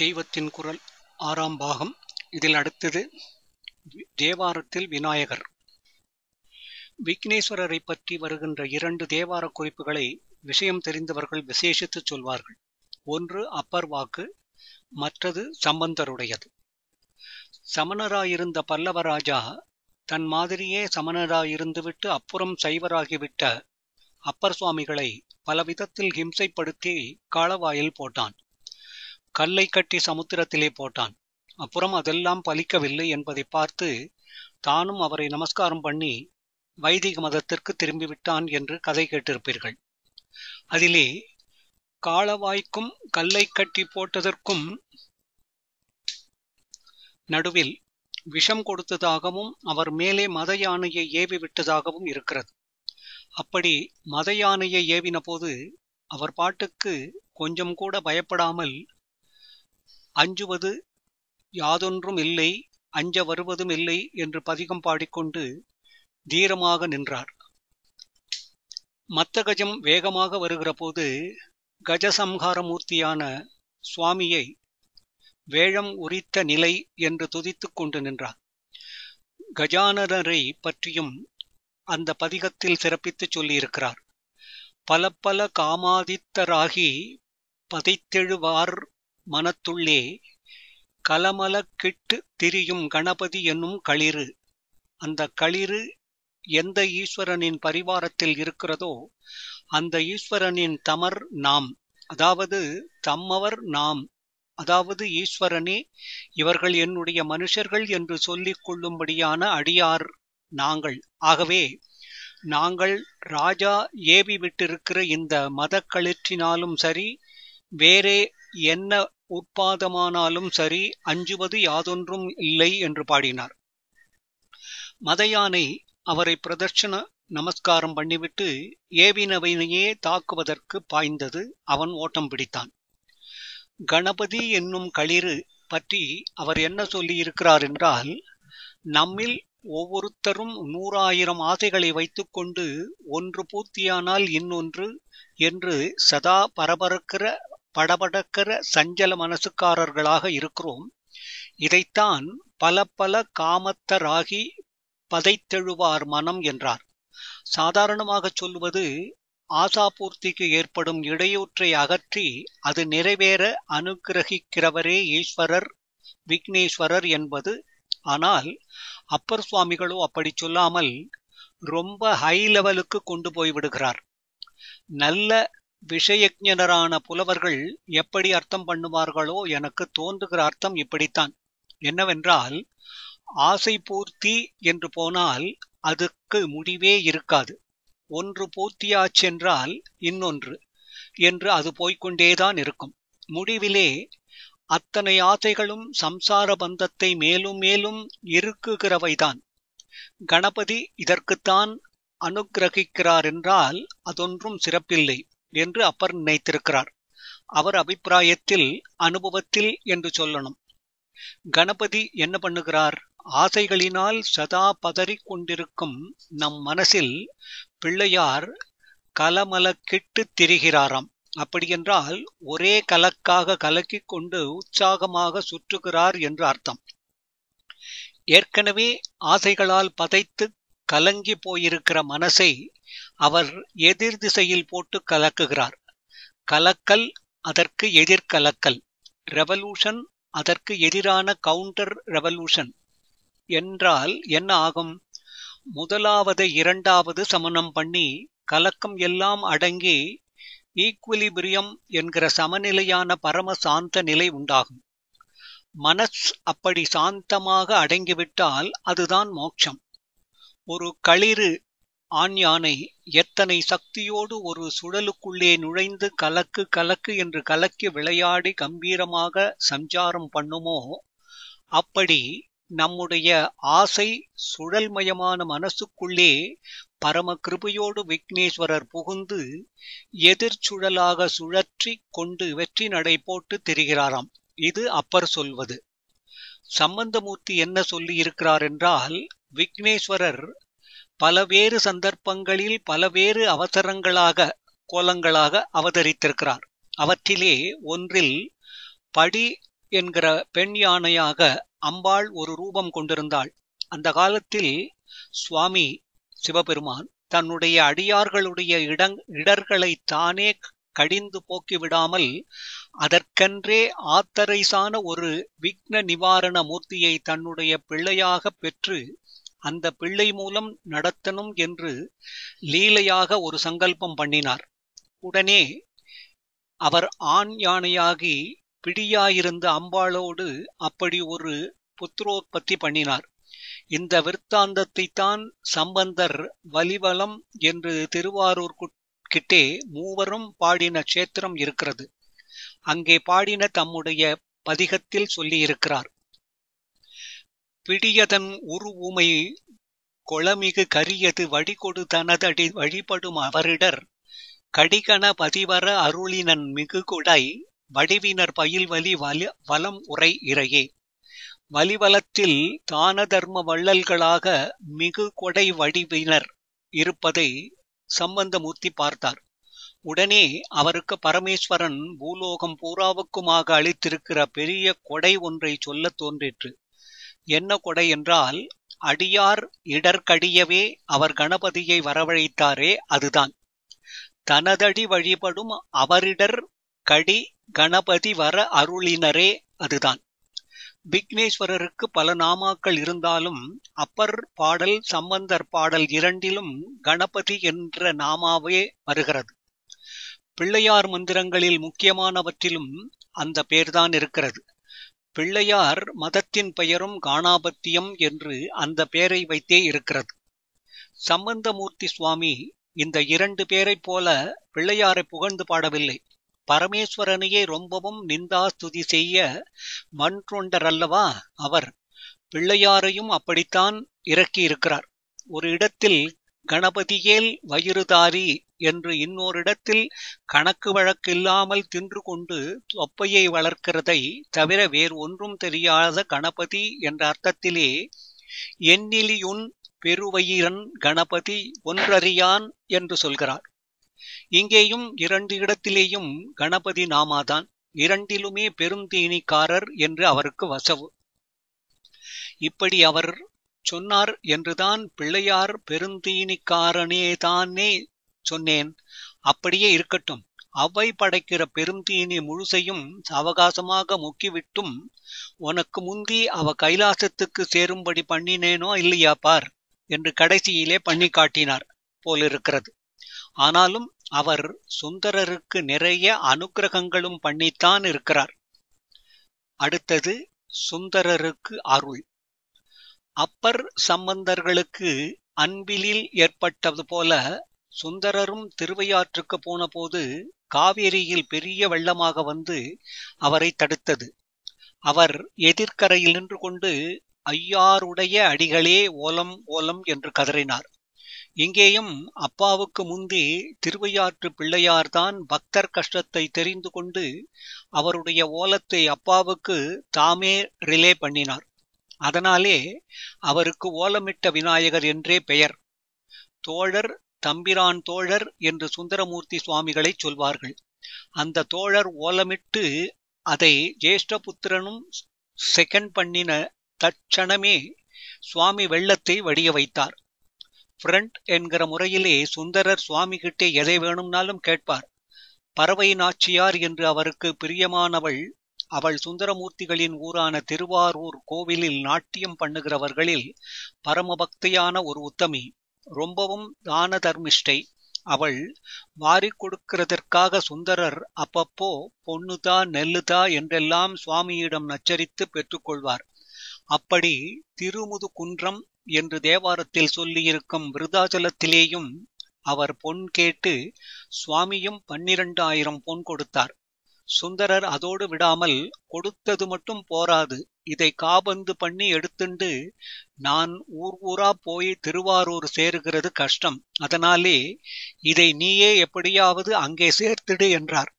தெய்வத்தின் குரல் ஆறாம் பாகம் இதில் அடுத்தது தேவாரத்தில் விநாயகர் விக்னேஸ்வரரை பற்றி வருகின்ற இரண்டு தேவார குறிப்புகளை விஷயம் தெரிந்தவர்கள் விசேஷித்து சொல்வார்கள் ஒன்று அப்பர் வாக்கு மற்றது சம்பந்தருடையது சமணராயிருந்த பல்லவராஜா தன் மாதிரியே சமணராயிருந்துவிட்டு அப்புறம் சைவராகிவிட்ட அப்பர் சுவாமிகளை பலவிதத்தில் ஹிம்சைப்படுத்தி காலவாயில் போட்டான் கல்லை கட்டி சமுத்திரத்திலே போட்டான் அப்புறம் அதெல்லாம் பலிக்கவில்லை என்பதை பார்த்து தானும் அவரை நமஸ்காரம் பண்ணி வைதிக மதத்திற்கு திரும்பிவிட்டான் என்று கதை கேட்டிருப்பீர்கள் அதிலே காலவாய்க்கும் கல்லை கட்டி போட்டதற்கும் நடுவில் விஷம் கொடுத்ததாகவும் அவர் மேலே மத யானையை ஏவி விட்டதாகவும் இருக்கிறது அப்படி மத யானையை ஏவின போது அவர் பாட்டுக்கு கொஞ்சம் கூட பயப்படாமல் அஞ்சுவது யாதொன்றும் இல்லை அஞ்ச வருவதும் இல்லை என்று பதிகம் பாடிக்கொண்டு தீரமாக நின்றார் மத்த கஜம் வேகமாக வருகிற போது கஜசம்ஹாரமூர்த்தியான சுவாமியை வேழம் உரித்த நிலை என்று துதித்து கொண்டு நின்றார் கஜானனரை பற்றியும் அந்த பதிகத்தில் சிறப்பித்து சொல்லியிருக்கிறார் பல பல காமாதித்தராகி பதைத்தெழுவார் மனத்துள்ளே கலமல கிட்டு திரியும் கணபதி என்னும் களிறு அந்த களிறு எந்த ஈஸ்வரனின் பரிவாரத்தில் இருக்கிறதோ அந்த ஈஸ்வரனின் தமர் நாம் அதாவது தம்மவர் நாம் அதாவது ஈஸ்வரனே இவர்கள் என்னுடைய மனுஷர்கள் என்று சொல்லிக் கொள்ளும்படியான அடியார் நாங்கள் ஆகவே நாங்கள் ராஜா ஏவி விட்டிருக்கிற இந்த கழிற்றினாலும் சரி வேறே என்ன உற்பாதமானாலும் சரி அஞ்சுவது யாதொன்றும் இல்லை என்று பாடினார் மதயானை அவரை பிரதர்ஷன நமஸ்காரம் பண்ணிவிட்டு ஏவினவனையே தாக்குவதற்கு பாய்ந்தது அவன் ஓட்டம் பிடித்தான் கணபதி என்னும் களிறு பற்றி அவர் என்ன சொல்லியிருக்கிறார் என்றால் நம்மில் ஒவ்வொருத்தரும் நூறாயிரம் ஆசைகளை வைத்துக்கொண்டு ஒன்று பூர்த்தியானால் இன்னொன்று என்று சதா பரபரக்கிற படபடக்கிற சஞ்சல மனசுக்காரர்களாக இருக்கிறோம் இதைத்தான் பல பல காமத்தராகி பதைத்தெழுவார் மனம் என்றார் சாதாரணமாக சொல்வது ஆசாபூர்த்திக்கு ஏற்படும் இடையூற்றை அகற்றி அது நிறைவேற அனுகிரகிக்கிறவரே ஈஸ்வரர் விக்னேஸ்வரர் என்பது ஆனால் அப்பர் சுவாமிகளோ அப்படி சொல்லாமல் ரொம்ப ஹை லெவலுக்கு கொண்டு போய் விடுகிறார் நல்ல விஷயஜஞரான புலவர்கள் எப்படி அர்த்தம் பண்ணுவார்களோ எனக்கு தோன்றுகிற அர்த்தம் இப்படித்தான் என்னவென்றால் ஆசை பூர்த்தி என்று போனால் அதுக்கு முடிவே இருக்காது ஒன்று பூர்த்தியாச்சென்றால் இன்னொன்று என்று அது போய்கொண்டேதான் இருக்கும் முடிவிலே அத்தனை ஆசைகளும் சம்சார பந்தத்தை மேலும் மேலும் இருக்குகிறவைதான் கணபதி இதற்குத்தான் அனுக்கிரகிக்கிறார் என்றால் அதொன்றும் சிறப்பில்லை என்று அப்பர் நினைத்திருக்கிறார் அவர் அபிப்பிராயத்தில் அனுபவத்தில் என்று சொல்லணும் கணபதி என்ன பண்ணுகிறார் ஆசைகளினால் சதா பதறிக் கொண்டிருக்கும் நம் மனசில் பிள்ளையார் கலமல கெட்டு திரிகிறாராம் அப்படியென்றால் ஒரே கலக்காக கலக்கி கொண்டு உற்சாகமாக சுற்றுகிறார் என்று அர்த்தம் ஏற்கனவே ஆசைகளால் பதைத்து கலங்கி போயிருக்கிற மனசை அவர் எதிர் திசையில் போட்டு கலக்குகிறார் கலக்கல் அதற்கு எதிர்கலக்கல் ரெவல்யூஷன் அதற்கு எதிரான கவுண்டர் ரெவல்யூஷன் என்றால் என்ன ஆகும் முதலாவது இரண்டாவது சமனம் பண்ணி கலக்கம் எல்லாம் அடங்கி ஈக்குவலிபிரியம் என்கிற சமநிலையான பரம சாந்த நிலை உண்டாகும் மனஸ் அப்படி சாந்தமாக அடங்கிவிட்டால் அதுதான் மோட்சம் ஒரு களிறு ஆண் யானை எத்தனை சக்தியோடு ஒரு சுழலுக்குள்ளே நுழைந்து கலக்கு கலக்கு என்று கலக்கி விளையாடி கம்பீரமாக சஞ்சாரம் பண்ணுமோ அப்படி நம்முடைய ஆசை சுழல்மயமான மனசுக்குள்ளே பரம கிருபையோடு விக்னேஸ்வரர் புகுந்து எதிர் சுழலாக சுழற்றி கொண்டு வெற்றி நடை போட்டு தெரிகிறாராம் இது அப்பர் சொல்வது சம்பந்தமூர்த்தி என்ன சொல்லி இருக்கிறார் என்றால் விக்னேஸ்வரர் பலவேறு சந்தர்ப்பங்களில் பலவேறு அவசரங்களாக கோலங்களாக அவதரித்திருக்கிறார் அவற்றிலே ஒன்றில் படி என்கிற பெண் யானையாக அம்பாள் ஒரு ரூபம் கொண்டிருந்தாள் அந்த காலத்தில் சுவாமி சிவபெருமான் தன்னுடைய அடியார்களுடைய இடங் இடர்களை தானே கடிந்து போக்கிவிடாமல் அதற்கென்றே ஆத்தரைசான ஒரு விக்ன நிவாரண மூர்த்தியை தன்னுடைய பிள்ளையாக பெற்று அந்த பிள்ளை மூலம் நடத்தணும் என்று லீலையாக ஒரு சங்கல்பம் பண்ணினார் உடனே அவர் ஆண் யானையாகி பிடியாயிருந்த அம்பாளோடு அப்படி ஒரு புத்திரோற்பத்தி பண்ணினார் இந்த விற்த்தாந்தத்தை தான் சம்பந்தர் வலிவலம் என்று திருவாரூர் கிட்டே மூவரும் பாடின கஷேத்திரம் இருக்கிறது அங்கே பாடின தம்முடைய பதிகத்தில் சொல்லியிருக்கிறார் பிடியதன் உருவுமை கொளமிகு கரியது வடிகொடு தனதடி வழிபடும் அவரிடர் கடிகண பதிவர அருளினன் மிகுகுடை வடிவினர் பயில்வலி வலம் உரை இறையே வலிவலத்தில் தான தர்ம வள்ளல்களாக மிகு கொடை வடிவினர் இருப்பதை சம்பந்தமூர்த்தி பார்த்தார் உடனே அவருக்கு பரமேஸ்வரன் பூலோகம் பூராவுக்குமாக அளித்திருக்கிற பெரிய கொடை ஒன்றை சொல்லத் தோன்றிற்று என்ன கொடை என்றால், அடியார் இடர்கடியவே அவர் கணபதியை வரவழைத்தாரே அதுதான். தனதடி வழிபடும் அவரிடர் கடி கணபதி வர அருளினரே அதுதான். விக்னேஸ்வரருக்கு பல நாமாக்கள் இருந்தாலும் அப்பர் பாடல் சம்பந்தர் பாடல் இரண்டிலும் கணபதி என்ற நாமாவே வருகிறது பிள்ளையார் மந்திரங்களில் முக்கியமானவற்றிலும் அந்த பெயர்தான் இருக்கிறது பிள்ளையார் மதத்தின் பெயரும் காணாபத்தியம் என்று அந்த பெயரை வைத்தே இருக்கிறது சம்பந்தமூர்த்தி சுவாமி இந்த இரண்டு பேரைப் போல பிள்ளையாரை புகழ்ந்து பாடவில்லை பரமேஸ்வரனையே ரொம்பவும் நிந்தா ஸ்துதி செய்ய மன்றொண்டரல்லவா அவர் பிள்ளையாரையும் அப்படித்தான் இறக்கியிருக்கிறார் ஒரு இடத்தில் கணபதியேல் வயிறுதாரி என்று இன்னோரிடத்தில் கணக்கு வழக்கில்லாமல் தின்று கொண்டு தொப்பையை வளர்க்கிறதை தவிர வேறு ஒன்றும் தெரியாத கணபதி என்ற அர்த்தத்திலே எண்ணிலியுன் பெருவயிரன் கணபதி ஒன்றறியான் என்று சொல்கிறார் இங்கேயும் இரண்டு இடத்திலேயும் கணபதி நாமாதான் இரண்டிலுமே பெருந்தீனிக்காரர் என்று அவருக்கு வசவு இப்படி அவர் சொன்னார் என்றுதான் பிள்ளையார் பெருந்தீனிக்காரனேதானே சொன்னேன் அப்படியே இருக்கட்டும் அவை படைக்கிற பெருந்தீனி முழுசையும் அவகாசமாக முக்கிவிட்டும் உனக்கு முந்தி அவ கைலாசத்துக்கு சேரும்படி பண்ணினேனோ இல்லையா பார் என்று கடைசியிலே பண்ணி காட்டினார் போலிருக்கிறது ஆனாலும் அவர் சுந்தரருக்கு நிறைய அனுக்கிரகங்களும் பண்ணித்தான் இருக்கிறார் அடுத்தது சுந்தரருக்கு அருள் அப்பர் சம்பந்தர்களுக்கு அன்பிலில் ஏற்பட்டது போல சுந்தரரும் திருவையாற்றுக்குப் போனபோது காவேரியில் பெரிய வெள்ளமாக வந்து அவரை தடுத்தது. அவர் எதிர்க்கரையில் நின்று கொண்டு, ஐயாருடைய அடிகளே ஓலம் ஓலம் என்று கதறினார். இங்கேயும் அப்பாவுக்கு முந்தி திருவையாற்று பிள்ளையார்தான் பக்தர் கஷ்டத்தை தெரிந்து கொண்டு, அவருடைய ஓலத்தை அப்பாவுக்குத் தாமே ரிலே பண்ணினார். அதனாலே அவருக்கு ஓலமிட்ட விநாயகர் என்றே பெயர் தோழர் தம்பிரான் தோழர் என்று சுந்தரமூர்த்தி சுவாமிகளைச் சொல்வார்கள் அந்த தோழர் ஓலமிட்டு அதை ஜேஷ்டபுத்திரனும் செகண்ட் பண்ணின தட்சணமே சுவாமி வெள்ளத்தை வடிய வைத்தார் ஃப்ரண்ட் என்கிற முறையிலே சுந்தரர் சுவாமி கிட்டே எதை வேணும்னாலும் கேட்பார் பறவை நாச்சியார் என்று அவருக்கு பிரியமானவள் அவள் சுந்தரமூர்த்திகளின் ஊரான திருவாரூர் கோவிலில் நாட்டியம் பண்ணுகிறவர்களில் பரமபக்தியான ஒரு உத்தமி ரொம்பவும் தான தர்மிஷ்டை அவள் வாரி கொடுக்கிறதற்காக சுந்தரர் அப்பப்போ பொண்ணுதா நெல்லுதா என்றெல்லாம் சுவாமியிடம் நச்சரித்து பெற்றுக்கொள்வார் அப்படி திருமுது குன்றம் என்று தேவாரத்தில் சொல்லியிருக்கும் விருதாச்சலத்திலேயும் அவர் பொன் கேட்டு சுவாமியும் பன்னிரண்டாயிரம் பொன் கொடுத்தார் சுந்தரர் அதோடு விடாமல் கொடுத்தது மட்டும் போராது இதை காபந்து பண்ணி எடுத்துண்டு நான் ஊர் ஊரா போய் திருவாரூர் சேருகிறது கஷ்டம் அதனாலே இதை நீயே எப்படியாவது அங்கே சேர்த்திடு என்றார்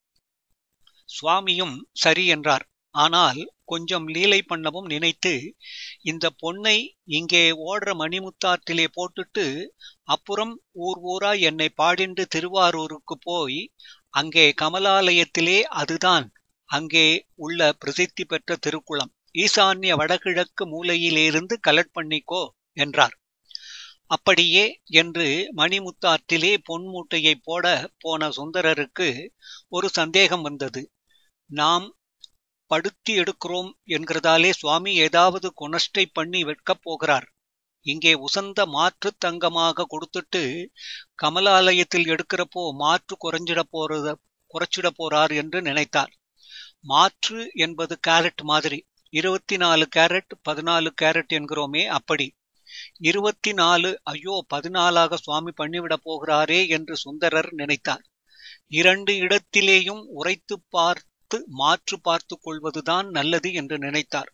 சுவாமியும் சரி என்றார் ஆனால் கொஞ்சம் லீலை பண்ணவும் நினைத்து இந்த பொண்ணை இங்கே ஓடுற மணிமுத்தாற்றிலே போட்டுட்டு அப்புறம் ஊர் ஊரா என்னை பாடிண்டு திருவாரூருக்குப் போய், அங்கே கமலாலயத்திலே அதுதான் அங்கே உள்ள பிரசித்தி பெற்ற திருக்குளம், ஈசான்ய வடகிழக்கு மூலையிலிருந்து கலெக்ட் பண்ணிக்கோ என்றார். அப்படியே என்று மணிமுத்தாற்றிலே பொன் மூட்டையைப் போட போன சுந்தரருக்கு ஒரு சந்தேகம் வந்தது. நாம் படுத்தி எடுக்கிறோம் என்கிறதாலே சுவாமி ஏதாவது குணஷ்டை பண்ணி வெட்கப் போகிறார் இங்கே உசந்த மாற்று தங்கமாக கொடுத்துட்டு கமலாலயத்தில் எடுக்கிறப்போ மாற்று குறைஞ்சிட போறத குறைச்சிட போறார் என்று நினைத்தார் மாற்று என்பது கேரட் மாதிரி இருபத்தி நாலு கேரட் பதினாலு கேரட் என்கிறோமே அப்படி இருபத்தி நாலு ஐயோ பதினாலாக சுவாமி பண்ணிவிட போகிறாரே என்று சுந்தரர் நினைத்தார் இரண்டு இடத்திலேயும் உரைத்து பார்த்து மாற்று பார்த்து கொள்வதுதான் நல்லது என்று நினைத்தார்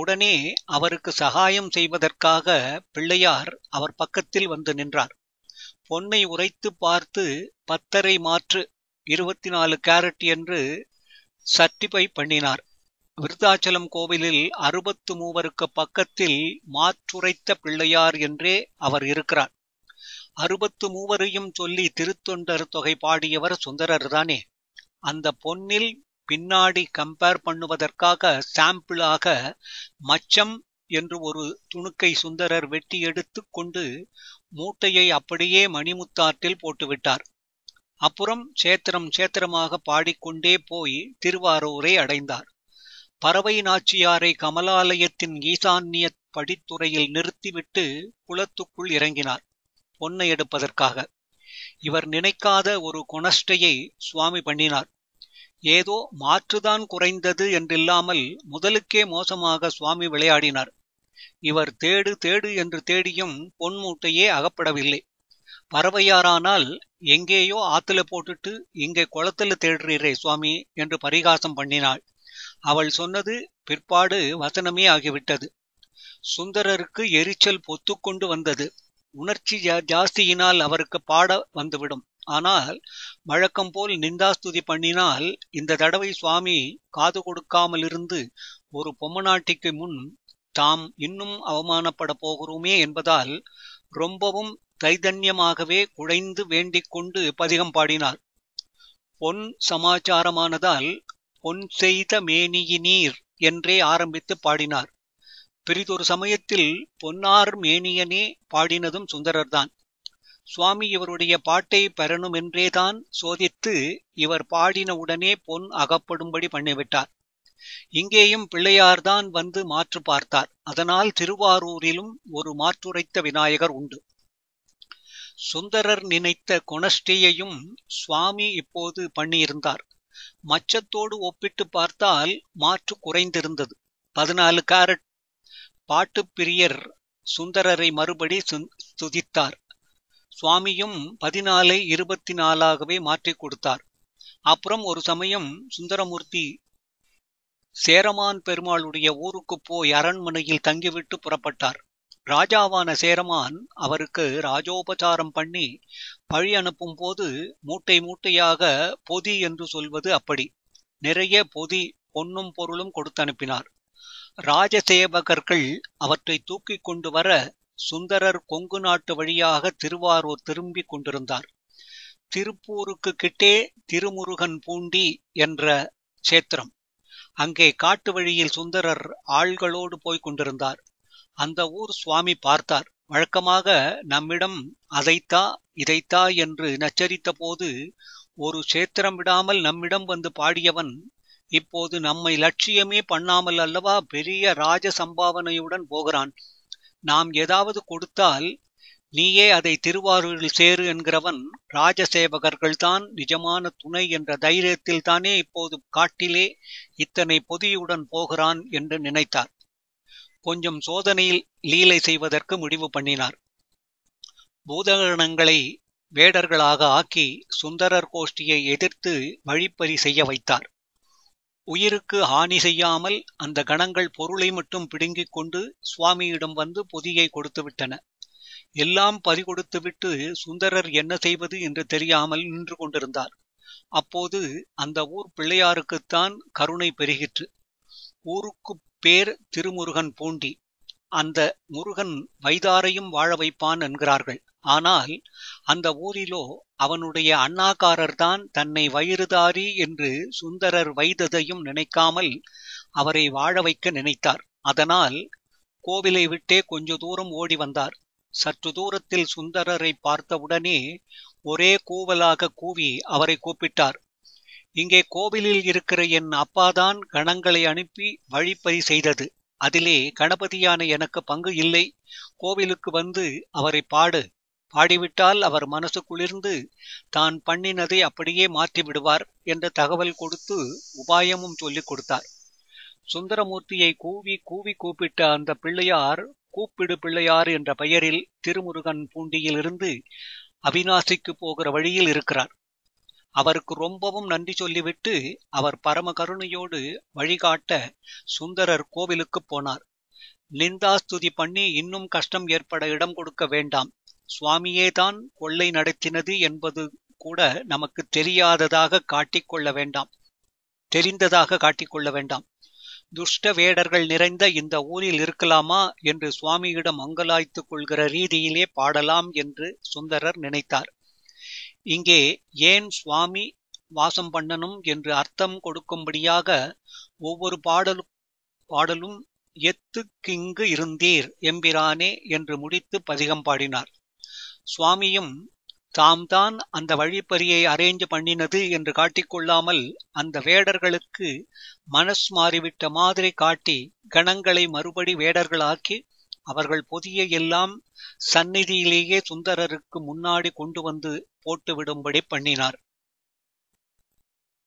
உடனே அவருக்கு சகாயம் செய்வதற்காக பிள்ளையார் அவர் பக்கத்தில் வந்து நின்றார் பொன்னை உரைத்து பார்த்து பத்தரை மாற்று இருபத்தி நாலு கேரட் என்று சர்டிஃபை பண்ணினார் விருத்தாச்சலம் கோவிலில் அறுபத்து மூவருக்கு பக்கத்தில் மாற்றுரைத்த பிள்ளையார் என்றே அவர் இருக்கிறார் அறுபத்து மூவரையும் சொல்லி திருத்தொண்டர் தொகை பாடியவர் சுந்தரர் தானே அந்த பொன்னில் பின்னாடி கம்பேர் பண்ணுவதற்காக சாம்பிளாக மச்சம் என்று ஒரு துணுக்கை சுந்தரர் வெட்டி எடுத்து கொண்டு மூட்டையை அப்படியே மணிமுத்தாற்றில் போட்டுவிட்டார் அப்புறம் சேத்திரம் சேத்திரமாக பாடிக்கொண்டே போய் திருவாரூரை அடைந்தார் பறவை நாச்சியாரை கமலாலயத்தின் ஈசான்ய படித்துறையில் நிறுத்திவிட்டு குளத்துக்குள் இறங்கினார் பொன்னை எடுப்பதற்காக இவர் நினைக்காத ஒரு குணஷ்டையை சுவாமி பண்ணினார் ஏதோ மாற்றுதான் குறைந்தது என்றில்லாமல் முதலுக்கே மோசமாக சுவாமி விளையாடினார் இவர் தேடு தேடு என்று தேடியும் பொன் மூட்டையே அகப்படவில்லை பறவையாரானால் எங்கேயோ ஆத்துல போட்டுட்டு இங்கே குளத்துல தேடுறீரே சுவாமி என்று பரிகாசம் பண்ணினாள் அவள் சொன்னது பிற்பாடு வசனமே ஆகிவிட்டது சுந்தரருக்கு எரிச்சல் பொத்துக்கொண்டு வந்தது உணர்ச்சி ஜாஸ்தியினால் அவருக்கு பாட வந்துவிடும் ஆனால் வழக்கம் போல் நிந்தாஸ்துதி பண்ணினால் இந்த தடவை சுவாமி காது கொடுக்காமலிருந்து ஒரு பொம்மநாட்டிக்கு முன் தாம் இன்னும் அவமானப்பட போகிறோமே என்பதால் ரொம்பவும் தைதன்யமாகவே குழைந்து வேண்டிக் கொண்டு பதிகம் பாடினார் பொன் சமாச்சாரமானதால் பொன் செய்த மேனியினீர் என்றே ஆரம்பித்து பாடினார் பிறிதொரு சமயத்தில் பொன்னார் மேனியனே பாடினதும் சுந்தரர்தான் சுவாமி இவருடைய பாட்டை என்றேதான் சோதித்து இவர் பாடின உடனே பொன் அகப்படும்படி பண்ணிவிட்டார் இங்கேயும் பிள்ளையார்தான் வந்து மாற்று பார்த்தார் அதனால் திருவாரூரிலும் ஒரு மாற்றுரைத்த விநாயகர் உண்டு சுந்தரர் நினைத்த குணஷ்டியையும் சுவாமி இப்போது பண்ணியிருந்தார் மச்சத்தோடு ஒப்பிட்டு பார்த்தால் மாற்று குறைந்திருந்தது பதினாலு கேரட் பிரியர் சுந்தரரை மறுபடி துதித்தார் சுவாமியும் பதினாலை இருபத்தி நாலாகவே மாற்றிக் கொடுத்தார் அப்புறம் ஒரு சமயம் சுந்தரமூர்த்தி சேரமான் பெருமாளுடைய ஊருக்குப் போய் அரண்மனையில் தங்கிவிட்டு புறப்பட்டார் ராஜாவான சேரமான் அவருக்கு ராஜோபச்சாரம் பண்ணி பழி அனுப்பும் போது மூட்டை மூட்டையாக பொதி என்று சொல்வது அப்படி நிறைய பொதி பொன்னும் பொருளும் கொடுத்து அனுப்பினார் ராஜசேவகர்கள் அவற்றை தூக்கிக் கொண்டு வர சுந்தரர் கொங்கு நாட்டு வழியாக திருவாரூர் திரும்பிக் கொண்டிருந்தார். திருப்பூருக்கு கிட்டே திருமுருகன் பூண்டி என்ற க்ஷேத்திரம். அங்கே காட்டு வழியில் சுந்தரர் ஆள்களோடு போய்க் கொண்டிருந்தார். அந்த ஊர் சுவாமி பார்த்தார். வழக்கமாக நம்மிடம் அதைத்தா இதைத்தா என்று நச்சரித்த போது ஒரு சேத்திரம் விடாமல் நம்மிடம் வந்து பாடியவன் இப்போது நம்மை லட்சியமே பண்ணாமல் அல்லவா பெரிய ராஜ சம்பாவனையுடன் போகிறான் நாம் ஏதாவது கொடுத்தால் நீயே அதை திருவாரூரில் சேரு என்கிறவன் ராஜசேவகர்கள்தான் நிஜமான துணை என்ற தைரியத்தில் தானே இப்போது காட்டிலே இத்தனை பொதியுடன் போகிறான் என்று நினைத்தார் கொஞ்சம் சோதனையில் லீலை செய்வதற்கு முடிவு பண்ணினார் பூதகணங்களை வேடர்களாக ஆக்கி சுந்தரர் கோஷ்டியை எதிர்த்து வழிப்பறி செய்ய வைத்தார் உயிருக்கு ஹானி செய்யாமல் அந்த கணங்கள் பொருளை மட்டும் பிடுங்கிக் கொண்டு சுவாமியிடம் வந்து பொதியை கொடுத்துவிட்டன எல்லாம் பறிகொடுத்துவிட்டு சுந்தரர் என்ன செய்வது என்று தெரியாமல் நின்று கொண்டிருந்தார் அப்போது அந்த ஊர் பிள்ளையாருக்குத்தான் கருணை பெருகிற்று ஊருக்கு பேர் திருமுருகன் பூண்டி அந்த முருகன் வைதாரையும் வாழ வைப்பான் என்கிறார்கள் ஆனால் அந்த ஊரிலோ அவனுடைய அண்ணாக்காரர்தான் தன்னை வயிறுதாரி என்று சுந்தரர் வைத்ததையும் நினைக்காமல் அவரை வாழ வைக்க நினைத்தார் அதனால் கோவிலை விட்டே கொஞ்ச தூரம் ஓடி வந்தார் சற்று தூரத்தில் சுந்தரரை பார்த்தவுடனே ஒரே கூவலாக கூவி அவரை கூப்பிட்டார் இங்கே கோவிலில் இருக்கிற என் அப்பாதான் கணங்களை அனுப்பி வழிப்பறி செய்தது அதிலே கணபதியான எனக்கு பங்கு இல்லை கோவிலுக்கு வந்து அவரை பாடு பாடிவிட்டால் அவர் மனசு குளிர்ந்து தான் பண்ணினதை அப்படியே மாற்றி விடுவார் என்ற தகவல் கொடுத்து உபாயமும் சொல்லிக் கொடுத்தார் சுந்தரமூர்த்தியை கூவி கூவி கூப்பிட்ட அந்த பிள்ளையார் கூப்பிடு பிள்ளையார் என்ற பெயரில் திருமுருகன் பூண்டியிலிருந்து அவிநாசிக்கு போகிற வழியில் இருக்கிறார் அவருக்கு ரொம்பவும் நன்றி சொல்லிவிட்டு அவர் பரம கருணையோடு வழிகாட்ட சுந்தரர் கோவிலுக்கு போனார் நிந்தாஸ்துதி பண்ணி இன்னும் கஷ்டம் ஏற்பட இடம் கொடுக்க வேண்டாம் சுவாமியேதான் கொள்ளை நடத்தினது என்பது கூட நமக்கு காட்டிக் கொள்ள வேண்டாம் தெரிந்ததாக காட்டிக் கொள்ள வேண்டாம். துஷ்ட வேடர்கள் நிறைந்த இந்த ஊரில் இருக்கலாமா என்று சுவாமியிடம் அங்கலாய்த்துக் கொள்கிற ரீதியிலே பாடலாம் என்று சுந்தரர் நினைத்தார். இங்கே ஏன் சுவாமி வாசம் பண்ணனும் என்று அர்த்தம் கொடுக்கும்படியாக ஒவ்வொரு பாடலும் பாடலும் கிங்கு இருந்தீர் எம்பிரானே என்று முடித்து பதிகம் பாடினார். சுவாமியும் தாம் தான் அந்த வழிப்பறியை அரேஞ்ச் பண்ணினது என்று காட்டிக்கொள்ளாமல் அந்த வேடர்களுக்கு மனஸ் மாறிவிட்ட மாதிரி காட்டி கணங்களை மறுபடி வேடர்களாக்கி அவர்கள் பொதிய எல்லாம் சந்நிதியிலேயே சுந்தரருக்கு முன்னாடி கொண்டு வந்து போட்டுவிடும்படி பண்ணினார்